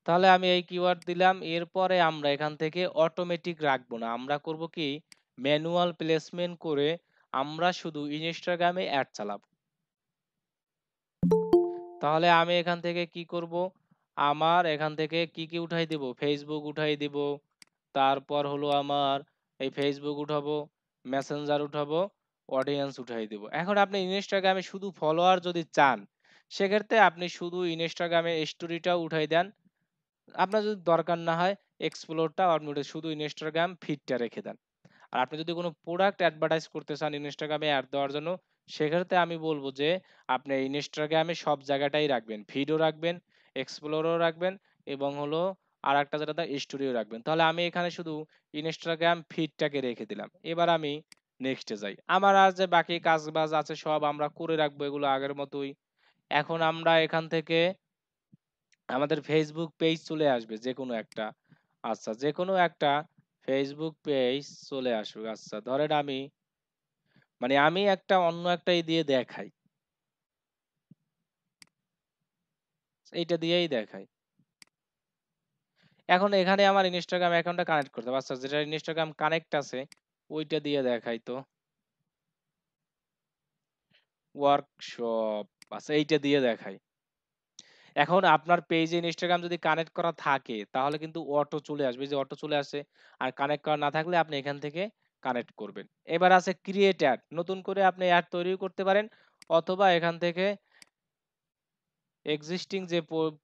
[SPEAKER 1] তাহলে আমি এই কিওয়ার্ড দিলাম এরপরে আমরা এখান থেকে অটোমেটিক রাখবো না আমরা করব কি ম্যানুয়াল প্লেসমেন্ট করে আমরা শুধু ইনস্টাগ্রামে অ্যাড চালাব তাহলে আমি এখান থেকে কি করব আমার এখান থেকে কি কি উঠাই দিব ফেসবুক উঠাই দিব তারপর হলো আমার এই ফেসবুক উঠাবো মেসেঞ্জার উঠাবো অডিয়েন্স উঠাই দিব এখন আপনি ইনস্টাগ্রামে শুধু ফলোয়ার যদি চান সেক্ষেত্রে আপনি শুধু ইনস্টাগ্রামে স্টোরিটাও উঠাই দেন আপনার যদি দরকার না হয় এক্সপ্লোরটা আপনি শুধু ইনস্টাগ্রাম ফিডটা রেখে দেন আর আপনি যদি কোনো প্রোডাক্ট অ্যাডভার্টাইজ করতে চান ইনস্টাগ্রামে অ্যাড দেওয়ার জন্য সেক্ষেত্রে আমি বলবো যে আপনি ইনস্টাগ্রামে সব জায়গাটাই রাখবেন ফিডও রাখবেন এক্সপ্লোরও রাখবেন এবং হলো আর একটা যেটা দা স্টুডিও রাখবেন তাহলে আমি এখানে শুধু ইনস্টাগ্রাম ফিডটাকে রেখে দিলাম এবার আমি নেক্সটে যাই আমার আর যে বাকি কাজ বাজ আছে সব আমরা করে রাখবো এগুলো আগের মতোই এখন আমরা এখান থেকে আমাদের ফেসবুক পেজ চলে আসবে যে কোনো একটা আচ্ছা যে কোনো একটা ফেসবুক পেজ চলে আসবে আচ্ছা ধরেন আমি মানে আমি একটা অন্য একটাই দিয়ে দেখাই এইটা দিয়েই দেখাই এখন এখানে আমার ইনস্টাগ্রাম অ্যাকাউন্টে কানেক্ট করতে আচ্ছা যেটা ইনস্টাগ্রাম কানেক্ট আছে ওইটা দিয়ে দেখাই তো ওয়ার্কশপ আচ্ছা এইটা দিয়ে দেখাই এখন আপনার পেজে ইনস্টাগ্রাম যদি কানেক্ট করা থাকে তাহলে কিন্তু অটো চলে আসবে যে অটো চলে আসে আর কানেক্ট করা না থাকলে আপনি এখান থেকে কানেক্ট করবেন এবার আছে ক্রিয়েট অ্যাড নতুন করে আপনি অ্যাড তৈরিও করতে পারেন অথবা এখান থেকে এক্সিস্টিং যে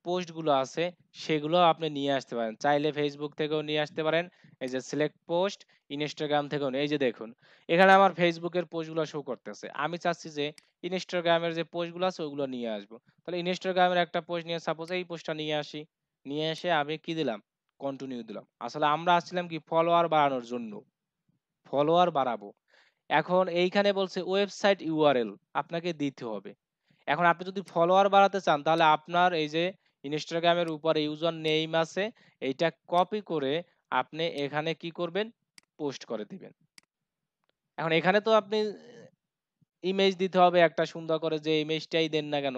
[SPEAKER 1] পোস্টগুলো আছে সেগুলো আপনি নিয়ে আসতে পারেন চাইলে ফেসবুক থেকেও নিয়ে আসতে পারেন এই যে সিলেক্ট পোস্ট ইনস্টাগ্রাম থেকেও এই যে দেখুন এখানে আমার ফেসবুকের পোস্টগুলো শো করতেছে আমি চাচ্ছি যে ইনস্টাগ্রামের যে পোস্টগুলো আছে ওগুলো নিয়ে আসবো তাহলে ইনস্টাগ্রামের একটা পোস্ট নিয়ে সাপোজ এই পোস্টটা নিয়ে আসি নিয়ে এসে আমি কি দিলাম কন্টিনিউ দিলাম আসলে আমরা আসছিলাম কি ফলোয়ার বাড়ানোর জন্য ফলোয়ার বাড়াবো এখন এইখানে বলছে ওয়েবসাইট ইউআরএল আপনাকে দিতে হবে এখন আপনি যদি ফলোয়ার বাড়াতে চান তাহলে আপনার এই যে ইনস্টাগ্রামের উপরে ইউজার নেইম আছে এইটা কপি করে আপনি এখানে কি করবেন পোস্ট করে দিবেন এখন এখানে তো আপনি ইমেজ দিতে হবে একটা সুন্দর করে যে ইমেজটাই দেন না কেন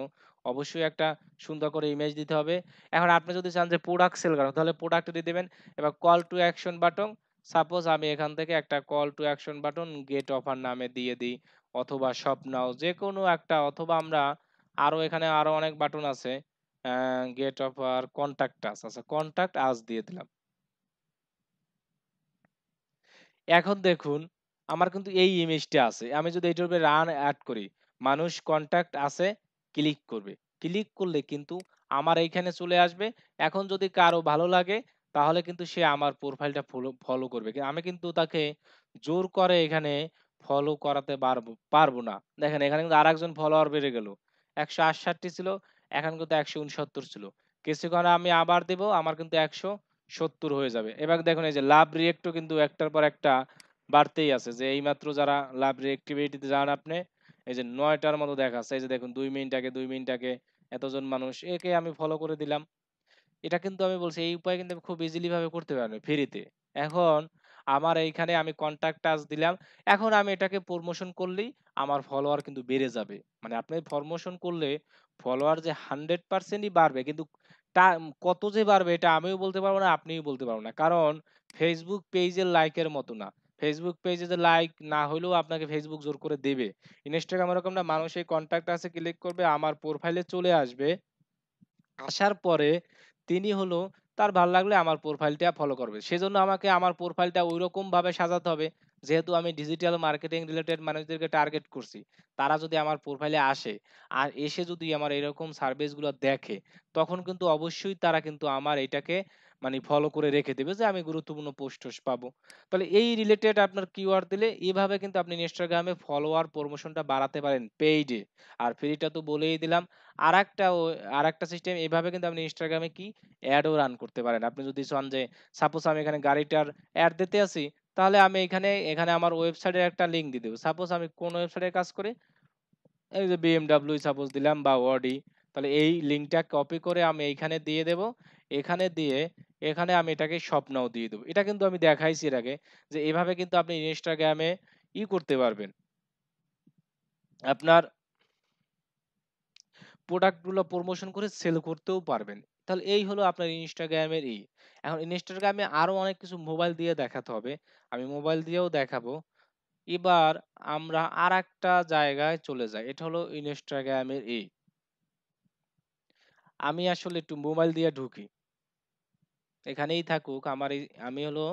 [SPEAKER 1] অবশ্যই একটা সুন্দর করে ইমেজ দিতে হবে এখন আপনি যদি চান যে প্রোডাক্ট সেল করেন তাহলে প্রোডাক্ট দিয়ে দেবেন এবার call to action button suppose আমি এখান থেকে একটা call to action button get offer নামে দিয়ে দিই অথবা সব নাও যে কোনো একটা অথবা আমরা আরও এখানে আরও অনেক বাটন আছে গেট অফার কন্ট্যাক্ট আস আচ্ছা কন্ট্যাক্ট আস দিয়ে দিলাম এখন দেখুন আমার কিন্তু এই ইমেজটা আছে আমি যদি এটার উপরে রান অ্যাড করি মানুষ কন্ট্যাক্ট আছে ক্লিক করবে ক্লিক করলে কিন্তু আমার এইখানে চলে আসবে এখন যদি কারো ভালো লাগে তাহলে কিন্তু সে আমার প্রোফাইলটা ফলো করবে আমি কিন্তু তাকে জোর করে এখানে ফলো করাতে পারবো পারবো না দেখেন এখানে কিন্তু আরেকজন ফলোয়ার বেড়ে গেল একশো আটষাটটি ছিল এখন কিন্তু একশো উনসত্তর ছিল কিছুক্ষণ আমি আবার দেব আমার কিন্তু একশো সত্তর হয়ে যাবে এবার দেখুন এই যে লাভ রিয়েক্টও কিন্তু একটার পর একটা বাড়তেই আছে যে এইমাত্র যারা লাভ রিয়েক্টিভিটিতে যান আপনি এই যে নয়টার মতো দেখাচ্ছে এই যে দেখুন দুই মিনিট আগে দুই মিনিট আগে এতজন মানুষ একে আমি ফলো করে দিলাম এটা কিন্তু আমি বলছি এই উপায় কিন্তু খুব ইজিলিভাবে করতে পারবে ফ্রিতে এখন আমার এইখানে আমি কন্ট্যাক্ট টাচ দিলাম এখন আমি এটাকে প্রমোশন করলেই আমার ফলোয়ার কিন্তু বেড়ে যাবে মানে আপনি প্রমোশন করলে ফলোয়ার যে হান্ড্রেড পার্সেন্টই বাড়বে কিন্তু তা কত যে বাড়বে এটা আমিও বলতে পারবো না আপনিও বলতে পারবো না কারণ ফেসবুক পেজের লাইকের মতো না ফেসবুক পেজে যে লাইক না হলেও আপনাকে ফেসবুক জোর করে দেবে ইনস্টাগ্রাম এরকম না মানুষ এই কন্ট্যাক্ট আছে ক্লিক করবে আমার প্রোফাইলে চলে আসবে আসার পরে তিনি হলো তার ভালো লাগলে আমার প্রোফাইলটা ফলো করবে সেজন্য আমাকে আমার প্রোফাইলটা ওই রকমভাবে সাজাতে হবে যেহেতু আমি ডিজিটাল মার্কেটিং রিলেটেড মানুষদেরকে টার্গেট করছি তারা যদি আমার প্রোফাইলে আসে আর এসে যদি আমার এরকম সার্ভিসগুলো দেখে তখন কিন্তু অবশ্যই তারা কিন্তু আমার এটাকে মানে ফলো করে রেখে দেবে যে আমি গুরুত্বপূর্ণ পোস্ট পাবো তাহলে এই রিলেটেড আপনার কিওয়ার্ড দিলে এভাবে কিন্তু আপনি ইনস্টাগ্রামে ফলোয়ার প্রমোশনটা বাড়াতে পারেন পেইডে আর ফ্রিটা তো বলেই দিলাম আর একটা আর একটা সিস্টেম এভাবে কিন্তু আপনি ইনস্টাগ্রামে কি অ্যাডও রান করতে পারেন আপনি যদি চান যে সাপোজ আমি এখানে গাড়িটার অ্যাড দিতে আসি তাহলে আমি এখানে এখানে আমার ওয়েবসাইটের একটা লিঙ্ক দিয়ে দেবো সাপোজ আমি কোন ওয়েবসাইটে কাজ করি এই যে বিএমডাব্লিউ সাপোজ দিলাম বা ওয়াডি তাহলে এই লিঙ্কটা কপি করে আমি এইখানে দিয়ে দেব এখানে দিয়ে এখানে আমি এটাকে স্বপ্নও দিয়ে দেবো এটা কিন্তু আমি দেখাইছি এর আগে যে এভাবে কিন্তু আপনি ইনস্টাগ্রামে ই করতে পারবেন আপনার প্রোডাক্টগুলো প্রমোশন করে সেল করতেও পারবেন তাহলে এই হলো আপনার ইনস্টাগ্রামের ই এখন ইনস্টাগ্রামে আরও অনেক কিছু মোবাইল দিয়ে দেখাতে হবে আমি মোবাইল দিয়েও দেখাবো এবার আমরা আর একটা জায়গায় চলে যাই এটা হলো ইনস্টাগ্রামের ই আমি আসলে একটু মোবাইল দিয়ে ঢুকি এখানেই থাকুক আমার এই আমি হলো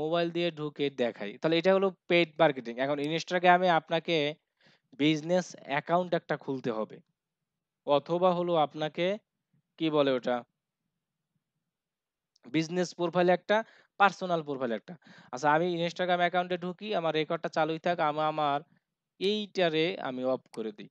[SPEAKER 1] মোবাইল দিয়ে ঢুকে দেখাই তাহলে এটা হলো পেড মার্কেটিং এখন ইনস্টাগ্রামে আপনাকে বিজনেস অ্যাকাউন্ট একটা খুলতে হবে অথবা হলো আপনাকে কি বলে ওটা বিজনেস প্রোফাইল একটা পার্সোনাল প্রোফাইল একটা আচ্ছা আমি ইনস্টাগ্রাম অ্যাকাউন্টে ঢুকি আমার রেকর্ডটা চালুই থাক আমি আমার এইটারে আমি অফ করে দিই